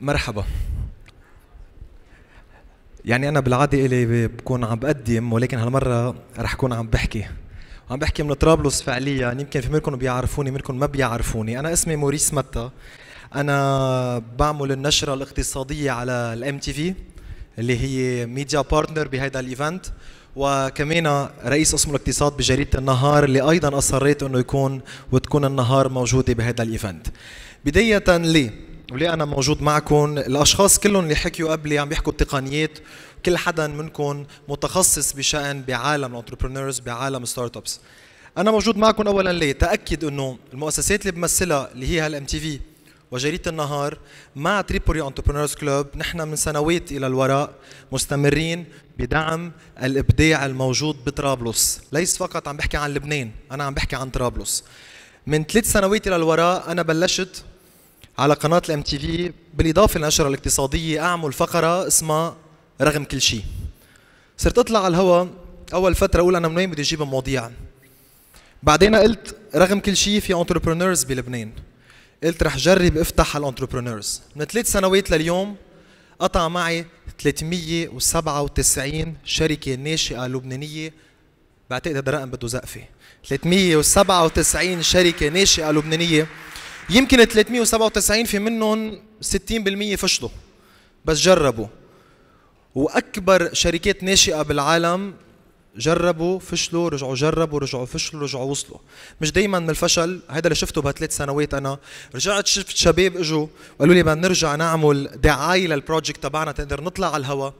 مرحبا يعني انا بالعاده الي بكون عم بقدم ولكن هالمره رح اكون عم بحكي عم بحكي من طرابلس فعليا يعني يمكن في منكم بيعرفوني منكم ما بيعرفوني انا اسمي موريس متى انا بعمل النشره الاقتصاديه على الام تي في اللي هي ميديا بارتنر بهذا الايفنت وكمان رئيس قسم الاقتصاد بجريده النهار اللي ايضا اصريت انه يكون وتكون النهار موجوده بهذا الايفنت بدايه ليه وليه انا موجود معكم الاشخاص كلهم اللي حكيوا قبلي عم بيحكوا التقنيات كل حدا منكم متخصص بشان بعالم الانتربرينورز بعالم ستارت ابس انا موجود معكم اولا ليه تاكد انه المؤسسات اللي بمثلها اللي هي هالام تي في وجريده النهار مع تريبوري انتربرينورز كلوب نحن من سنوات الى الوراء مستمرين بدعم الابداع الموجود بطرابلس ليس فقط عم بحكي عن لبنان انا عم بحكي عن طرابلس من ثلاث سنوات الى الوراء انا بلشت على قناة الام تي في بالإضافة للنشرة الاقتصادية أعمل فقرة اسمها رغم كل شيء صرت أطلع على الهواء أول فترة أقول أنا من وين بدي أجيب مواضيع بعدين قلت رغم كل شيء في انتربرونورز بلبنان قلت رح جرب افتح على الانتربرونورز من ثلاث سنوات لليوم قطع معي 397 شركة ناشئة لبنانية بعتقد هذا الرقم بده زقفة 397 شركة ناشئة لبنانية يمكن 397 في منهم 60% فشلوا بس جربوا واكبر شركات ناشئه بالعالم جربوا فشلوا رجعوا جربوا رجعوا فشلوا رجعوا وصلوا مش دايما من الفشل هذا اللي شفته بهالثلاث سنوات انا رجعت شفت شباب اجوا قالوا لي بدنا نرجع نعمل دعايه للبروجكت تبعنا تقدر نطلع على الهواء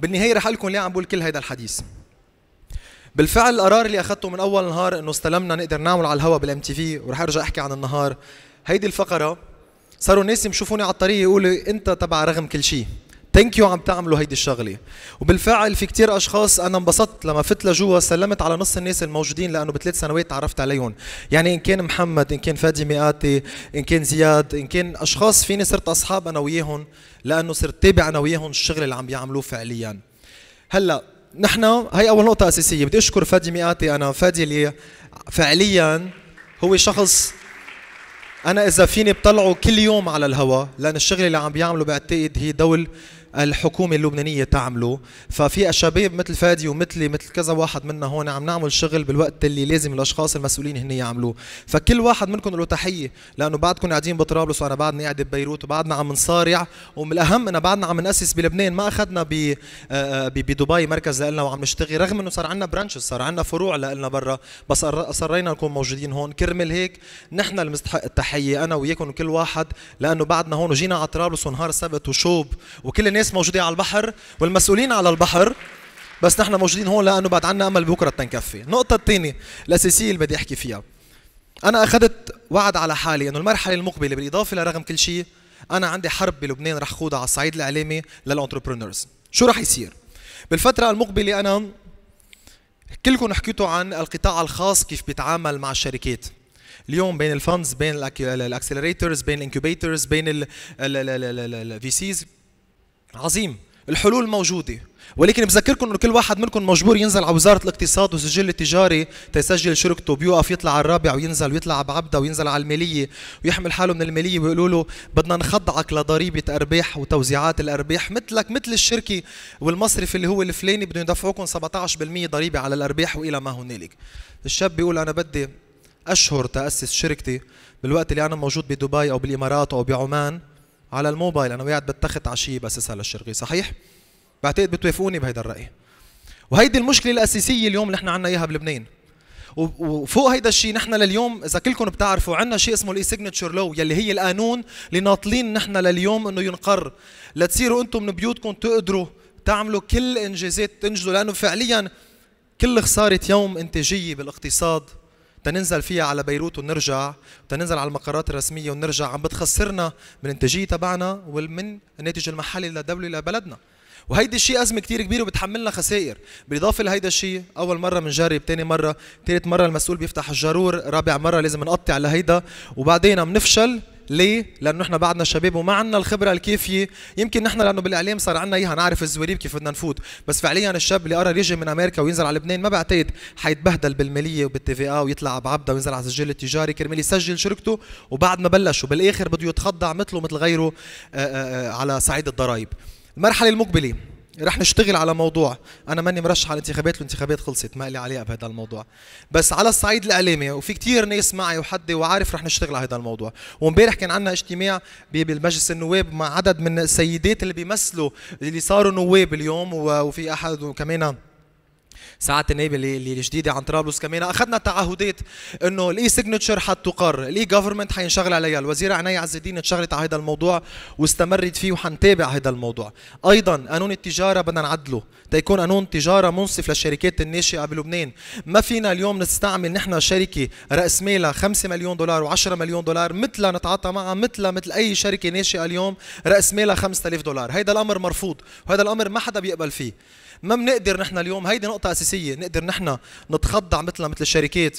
بالنهايه رح لكم ليه عم بقول كل هذا الحديث بالفعل القرار اللي اخذته من اول نهار انه استلمنا نقدر نعمل على الهواء بالام تي في ورح ارجع احكي عن النهار هيدي الفقره صاروا الناس يشوفوني على الطريق يقولوا انت تبع رغم كل شيء ثانك يو عم تعملوا هيدي الشغله وبالفعل في كتير اشخاص انا انبسطت لما فت لجوا سلمت على نص الناس الموجودين لانه بثلاث سنوات تعرفت عليهم يعني ان كان محمد ان كان فادي مئاتي ان كان زياد ان كان اشخاص فيني صرت اصحاب انا وياهم لانه صرت تابع انا وياهم الشغل اللي عم بيعملوه فعليا هلا نحن هي اول نقطه اساسيه بدي اشكر فادي مئاتي انا فادي اللي فعليا هو شخص انا اذا فيني بطلعه كل يوم على الهواء لان الشغله اللي عم بيعمله بعتقد هي دول الحكومه اللبنانيه تعمله ففي شباب مثل فادي ومثلي مثل كذا واحد منا هون عم نعمل شغل بالوقت اللي لازم الاشخاص المسؤولين هن يعملوه فكل واحد منكم له تحيه لانه بعدكم قاعدين بطرابلس وانا بعدني قاعد ببيروت وبعدنا عم نصارع ومن الأهم أنا بعدنا عم ناسس بلبنان ما اخذنا ب آه، بدبي مركز لنا وعم نشتغل رغم انه صار عندنا برانشز صار عندنا فروع لنا برا بس اصرينا نكون موجودين هون كرمال هيك نحن المستحق التحيه انا وياكم وكل واحد لانه بعدنا هون وجينا على طرابلس ونهار السبت وشوب وكل الناس ناس موجودة على البحر والمسؤولين على البحر بس نحن موجودين هون لأنه بعد عنا أمل بكرة تنكفي النقطة الثانية الأساسية اللي بدي أحكي فيها أنا أخذت وعد على حالي أنه المرحلة المقبلة بالإضافة لرغم كل شيء أنا عندي حرب بلبنان رح خوضها على الصعيد الإعلامي للأنتربرونرز شو رح يصير؟ بالفترة المقبلة أنا كلكم حكيتوا عن القطاع الخاص كيف بيتعامل مع الشركات اليوم بين الفاندز بين الاكسلريترز بين الانكوبيتورز بين الفي سيز عظيم الحلول موجوده ولكن بذكركم انه كل واحد منكم مجبور ينزل على وزاره الاقتصاد والسجل التجاري تسجل شركته بيوقف يطلع على الرابع وينزل ويطلع بعبده وينزل على الماليه ويحمل حاله من الماليه ويقولوا له بدنا نخضعك لضريبه ارباح وتوزيعات الارباح مثلك مثل الشركه والمصرف اللي هو الفلاني بدهم يدفعوكم 17% ضريبه على الارباح والى ما هنالك. الشاب بيقول انا بدي اشهر تاسس شركتي بالوقت اللي انا موجود بدبي او بالامارات او بعمان على الموبايل انا وقاعد بتخت عشيه اسال الشرقي صحيح بعتقد بتوافقوني بهيدا الراي وهيدي المشكله الاساسيه اليوم اللي احنا عندنا اياها بلبنان وفوق هيدا الشيء نحن لليوم اذا كلكم بتعرفوا عندنا شيء اسمه الاي سيجنتشر لو يلي هي القانون اللي ناطلين نحن لليوم انه ينقر لتصيروا انتم من بيوتكم تقدروا تعملوا كل انجازات تنجزوا لانه فعليا كل خساره يوم انتاجيه بالاقتصاد تننزل فيها على بيروت ونرجع تننزل على المقرات الرسمية ونرجع عم بتخسرنا من الانتاجية تبعنا ومن الناتج المحلي للدولة لبلدنا وهيدي الشيء ازمه كتير كبيره وبتحملنا خسائر بالاضافه لهيدا الشيء اول مره بنجرب تاني مره تالت مره المسؤول بيفتح الجرور رابع مره لازم نقطع لهيدا وبعدين بنفشل ليه؟ لانه احنا بعدنا شباب وما عندنا الخبره الكافيه، يمكن نحن لانه بالاعلام صار عندنا اياها نعرف الزواريب كيف بدنا نفوت، بس فعليا الشاب اللي قرر يجي من امريكا وينزل على لبنان ما بعتقد حيتبهدل بالماليه وبالتي في اه ويطلع بعبده وينزل على السجل التجاري كرمال يسجل شركته وبعد ما بلش وبالآخر بده يتخضع مثله مثل غيره آه، آه، آه، على صعيد الضرائب. المرحله المقبله رح نشتغل على موضوع انا ماني مرشح على الانتخابات الانتخابات خلصت ما لي علاقه بهذا الموضوع بس على الصعيد الاعلامي وفي كثير ناس معي وحدي وعارف رح نشتغل على هذا الموضوع وامبارح كان عندنا اجتماع بالمجلس النواب مع عدد من السيدات اللي بيمثلوا اللي صاروا نواب اليوم وفي احد وكمان ساعة النائب اللي الجديدة عن طرابلس كمان أخذنا تعهدات إنه الإي سيجنتشر حتقر، الإي جفرمنت حينشغل عليها، الوزيرة عناية عز الدين انشغلت على هذا الموضوع واستمرت فيه وحنتابع هذا الموضوع. أيضا قانون التجارة بدنا نعدله تيكون قانون تجارة منصف للشركات الناشئة بلبنان، ما فينا اليوم نستعمل نحن شركة رأس مالها 5 مليون دولار و10 مليون دولار مثلها نتعاطى معها مثلها مثل أي شركة ناشئة اليوم رأس مالها 5000 دولار، هذا الأمر مرفوض وهذا الأمر ما حدا بيقبل فيه. ما بنقدر نحن اليوم هيدي نقطة أساسية نقدر نحن نتخضع مثلها مثل الشركات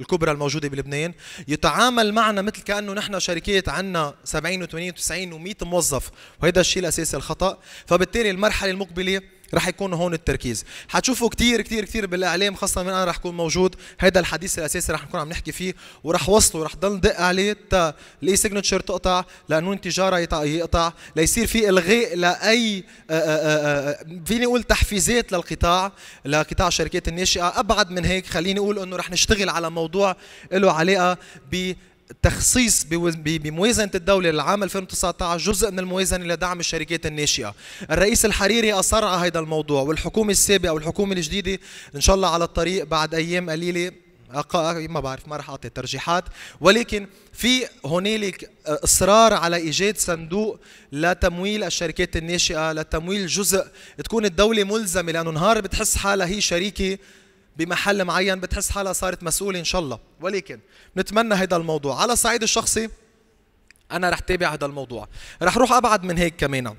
الكبرى الموجودة بلبنان يتعامل معنا مثل كأنه نحن شركات عنا 70 و80 و90 و100 موظف وهذا الشيء الأساسي الخطأ فبالتالي المرحلة المقبلة رح يكون هون التركيز حتشوفوا كثير كثير كثير بالاعلام خاصه من انا رح اكون موجود هذا الحديث الاساسي رح نكون عم نحكي فيه ورح وصله ورح ضل دق عليه تا الاي سيجنتشر تقطع لانه التجاره يقطع ليصير في الغاء لاي آه، آه، آه، فيني اقول تحفيزات للقطاع لقطاع الشركات الناشئه ابعد من هيك خليني اقول انه رح نشتغل على موضوع له علاقه ب تخصيص بموازنة الدولة للعام 2019 جزء من الموازنة لدعم الشركات الناشئة الرئيس الحريري أصر على هذا الموضوع والحكومة السابقة والحكومة الجديدة إن شاء الله على الطريق بعد أيام قليلة ما بعرف ما راح اعطي ترجيحات ولكن في هنالك اصرار على ايجاد صندوق لتمويل الشركات الناشئه لتمويل جزء تكون الدوله ملزمه لانه نهار بتحس حالها هي شريكه بمحل معين بتحس حالها صارت مسؤولة إن شاء الله ولكن نتمنى هذا الموضوع على الصعيد الشخصي أنا رح تابع هذا الموضوع رح روح أبعد من هيك كمان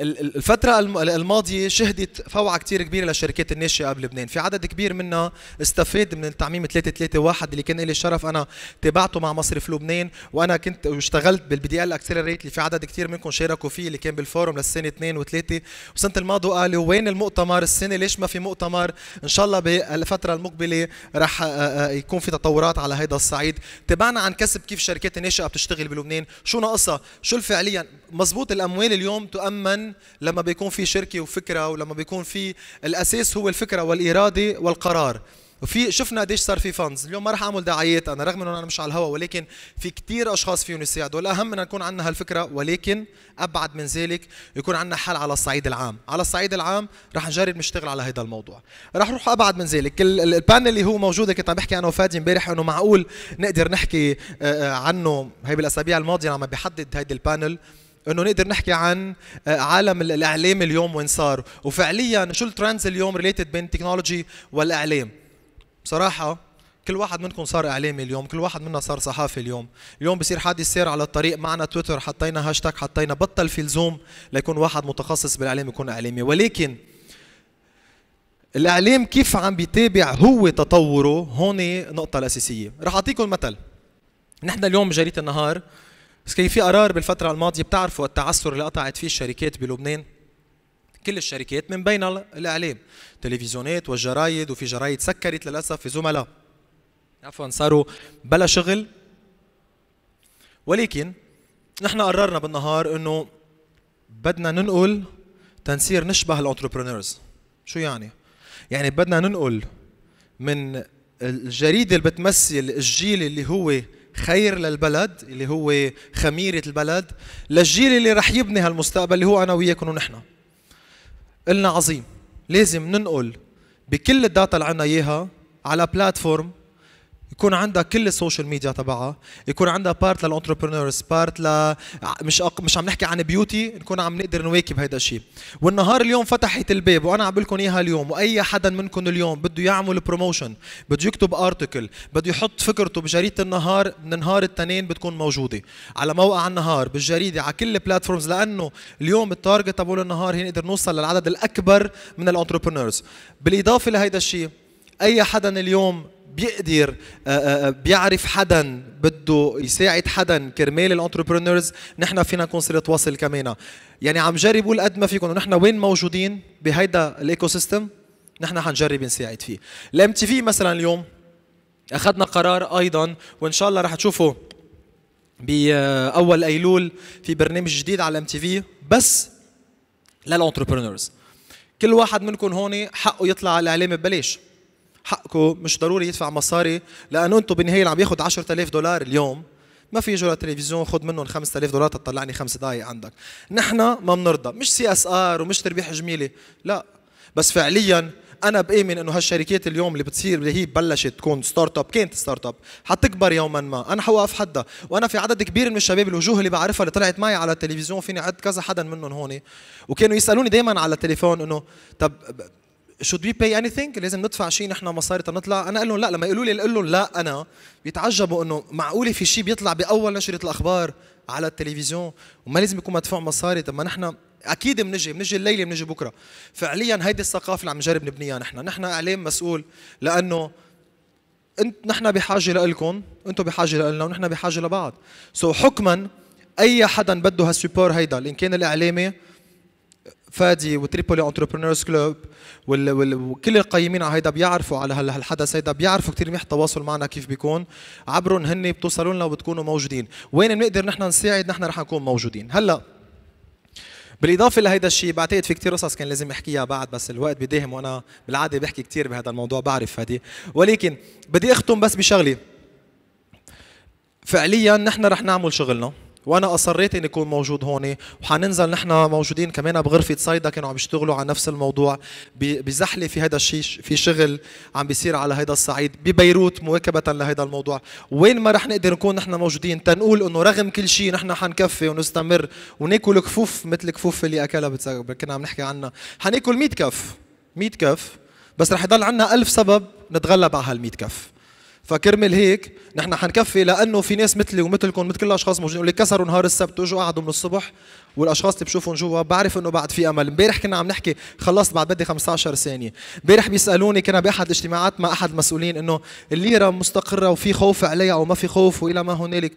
الفترة الماضية شهدت فوعة كتير كبيرة للشركات الناشئة بلبنان في عدد كبير منها استفاد من التعميم 331 اللي كان لي الشرف أنا تابعته مع مصرف لبنان وأنا كنت واشتغلت بالبي دي ال اكسلريت اللي في عدد كتير منكم شاركوا فيه اللي كان بالفورم للسنة 2 وثلاثة وسنة الماضي قالوا وين المؤتمر السنة ليش ما في مؤتمر إن شاء الله بالفترة المقبلة رح آه، آه، آه، يكون في تطورات على هذا الصعيد تابعنا عن كسب كيف الشركات الناشئة بتشتغل بلبنان شو ناقصها شو فعليا مزبوط الأموال اليوم تؤمن لما بيكون في شركه وفكره ولما بيكون في الاساس هو الفكره والاراده والقرار وفي شفنا قديش صار في فاندز اليوم ما راح اعمل دعايات انا رغم انه انا مش على الهواء ولكن في كثير اشخاص فيهم يساعدوا الاهم ان يكون عندنا هالفكره ولكن ابعد من ذلك يكون عندنا حل على الصعيد العام على الصعيد العام رح نجرب نشتغل على هذا الموضوع رح نروح ابعد من ذلك البانل اللي هو موجوده كنت عم بحكي انا وفادي امبارح انه معقول نقدر نحكي آه، آه، عنه هي بالاسابيع الماضيه لما بيحدد هيدي البانل انه نقدر نحكي عن آه، عالم الاعلام اليوم وين صار وفعليا شو الترندز اليوم ريليتد بين التكنولوجي والاعلام بصراحه كل واحد منكم صار اعلامي اليوم كل واحد منا صار صحافي اليوم اليوم بصير حادث سير على الطريق معنا تويتر حطينا هاشتاج حطينا بطل في لزوم ليكون واحد متخصص بالاعلام يكون اعلامي ولكن الاعلام كيف عم بيتابع هو تطوره هون النقطه الاساسيه رح اعطيكم مثل نحن اليوم بجريده النهار بس كان في قرار بالفترة الماضية بتعرفوا التعثر اللي قطعت فيه الشركات بلبنان كل الشركات من بين الإعلام تلفزيونات والجرايد وفي جرايد سكرت للأسف في زملاء عفوا صاروا بلا شغل ولكن نحن قررنا بالنهار انه بدنا ننقل تنصير نشبه الانتربرونورز شو يعني؟ يعني بدنا ننقل من الجريده اللي بتمثل الجيل اللي هو خير للبلد اللي هو خميرة البلد للجيل اللي رح يبني هالمستقبل اللي هو أنا وياكم ونحن قلنا عظيم لازم ننقل بكل الداتا اللي عنا إياها على بلاتفورم يكون عندها كل السوشيال ميديا تبعها يكون عندها بارت للانتربرنورز بارت ل مش أق... مش عم نحكي عن بيوتي نكون عم نقدر نواكب هيدا الشيء والنهار اليوم فتحت الباب وانا عم لكم اياها اليوم واي حدا منكم اليوم بده يعمل بروموشن بده يكتب ارتكل بده يحط فكرته بجريده النهار من نهار التنين بتكون موجوده على موقع النهار بالجريده على كل البلاتفورمز لانه اليوم التارجت تبع النهار هي نقدر نوصل للعدد الاكبر من الانتربرنورز بالاضافه لهيدا الشيء اي حدا اليوم بيقدر آه، آه، آه، بيعرف حدا بده يساعد حدا كرمال الانتربرونورز نحن فينا نكون صله وصل كمان يعني عم جرب قول قد ما فيكم نحن وين موجودين بهيدا الايكو سيستم نحن حنجرب نساعد فيه الام تي في مثلا اليوم اخذنا قرار ايضا وان شاء الله رح تشوفوا باول ايلول في برنامج جديد على الام تي في بس للانتربرونورز كل واحد منكم هون حقه يطلع على الاعلام ببلاش حقكم مش ضروري يدفع مصاري لانه انتم بالنهايه اللي عم ياخذ 10000 دولار اليوم ما في يجوا للتلفزيون خذ منهم 5000 دولار تطلعني خمس دقائق عندك نحن ما بنرضى مش سي اس ار ومش تربيح جميله لا بس فعليا انا بامن انه هالشركات اليوم اللي بتصير اللي هي بلشت تكون ستارت اب كانت ستارت اب حتكبر يوما ما انا حوقف حدها وانا في عدد كبير من الشباب الوجوه اللي بعرفها اللي طلعت معي على التلفزيون فيني عد كذا حدا منهم هون وكانوا يسالوني دائما على التليفون انه طب should we pay anything لازم ندفع شيء نحن مصاري تنطلع انا قال لهم لا لما يقولوا لي اقول لهم لا انا بيتعجبوا انه معقوله في شيء بيطلع باول نشره الاخبار على التلفزيون وما لازم يكون مدفوع مصاري طب ما نحن اكيد بنجي بنجي الليله بنجي بكره فعليا هيدي الثقافه اللي عم نجرب نبنيها نحن نحن اعلام مسؤول لانه انت نحن بحاجه لكم انتم بحاجه لنا ونحن بحاجه لبعض سو so حكما اي حدا بده هالسبور هيدا ان كان الاعلامي فادي وتريبولي انتربرينورز كلوب وكل القيمين على هيدا بيعرفوا على هالحدث هيدا بيعرفوا كثير منيح التواصل معنا كيف بيكون عبرهم هن بتوصلوا لنا وبتكونوا موجودين وين بنقدر نحن نساعد نحن رح نكون موجودين هلا بالاضافه لهيدا الشيء بعتقد في كثير قصص كان لازم احكيها بعد بس الوقت بداهم وانا بالعاده بحكي كثير بهذا الموضوع بعرف فادي ولكن بدي اختم بس بشغله فعليا نحن رح نعمل شغلنا وانا اصريت اني اكون موجود هون وحننزل نحن موجودين كمان بغرفه صيدا كانوا عم يشتغلوا على نفس الموضوع بزحله في هذا الشيء في شغل عم بيصير على هذا الصعيد ببيروت مواكبه لهذا الموضوع وين ما رح نقدر نكون نحن موجودين تنقول انه رغم كل شيء نحن حنكفي ونستمر وناكل كفوف مثل كفوف اللي اكلها كنا عم نحكي عنها حناكل 100 كف 100 كف بس رح يضل عندنا ألف سبب نتغلب على هال 100 كف فكرمل هيك نحن حنكفي لانه في ناس مثلي ومثلكم مثل كل الاشخاص موجودين اللي كسروا نهار السبت واجوا قعدوا من الصبح والاشخاص اللي بشوفهم جوا بعرف انه بعد في امل، امبارح كنا عم نحكي خلصت بعد بدي 15 ثانيه، امبارح بيسالوني كنا باحد الاجتماعات مع احد المسؤولين انه الليره مستقره وفي خوف عليها او ما في خوف والى ما هنالك،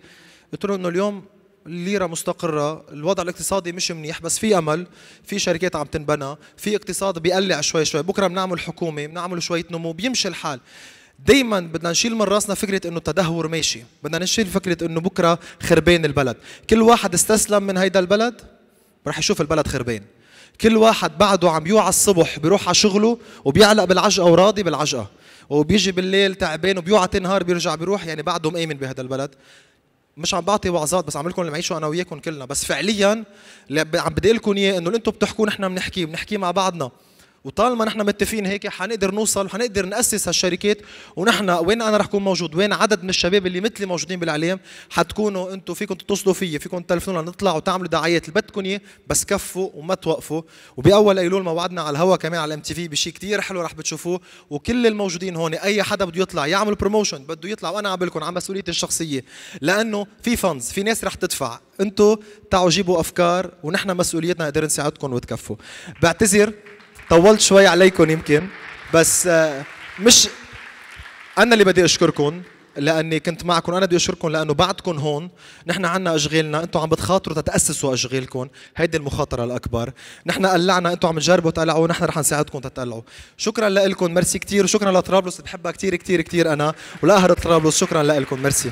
قلت له انه اليوم الليره مستقره، الوضع الاقتصادي مش منيح بس في امل، في شركات عم تنبنى، في اقتصاد بيقلع شوي شوي، بكره بنعمل حكومه، بنعمل شويه نمو، بيمشي الحال. دايما بدنا نشيل من راسنا فكره انه التدهور ماشي بدنا نشيل فكره انه بكره خربان البلد كل واحد استسلم من هيدا البلد رح يشوف البلد خربان كل واحد بعده عم يوعى الصبح بيروح على شغله وبيعلق بالعجقه وراضي بالعجقه وبيجي بالليل تعبان وبيوعى تنهار بيرجع بيروح يعني بعده مآمن بهذا البلد مش عم بعطي وعظات بس عم لكم اللي معيشه انا وياكم كلنا بس فعليا اللي عم بدي لكم اياه انه انتم بتحكوا نحن بنحكي بنحكي مع بعضنا وطالما نحن متفقين هيك حنقدر نوصل وحنقدر ناسس هالشركات ونحن وين انا رح اكون موجود وين عدد من الشباب اللي مثلي موجودين بالاعلام حتكونوا انتم فيكم تتصلوا فيي فيكم تلفونوا نطلع وتعملوا دعايات اللي بدكم اياه بس كفوا وما توقفوا وباول ايلول ما وعدنا على الهوا كمان على ام تي في بشيء كثير حلو رح بتشوفوه وكل الموجودين هون اي حدا بده يطلع يعمل بروموشن بده يطلع وانا عم لكم عن مسؤوليتي الشخصيه لانه في فانز في ناس رح تدفع انتم تعوا جيبوا افكار ونحن مسؤوليتنا نقدر نساعدكم وتكفوا بعتذر طولت شوي عليكم يمكن بس آه، مش انا اللي بدي اشكركم لاني كنت معكم انا بدي اشكركم لانه بعدكم هون نحن عنا اشغالنا انتم عم بتخاطروا تتاسسوا اشغالكم هيدي المخاطره الاكبر نحن قلعنا انتم عم تجربوا تقلعوا نحن رح نساعدكم تتقلعوا شكرا لكم ميرسي كثير وشكرا لطرابلس بحبها كثير كثير كثير انا ولاهل طرابلس شكرا لكم ميرسي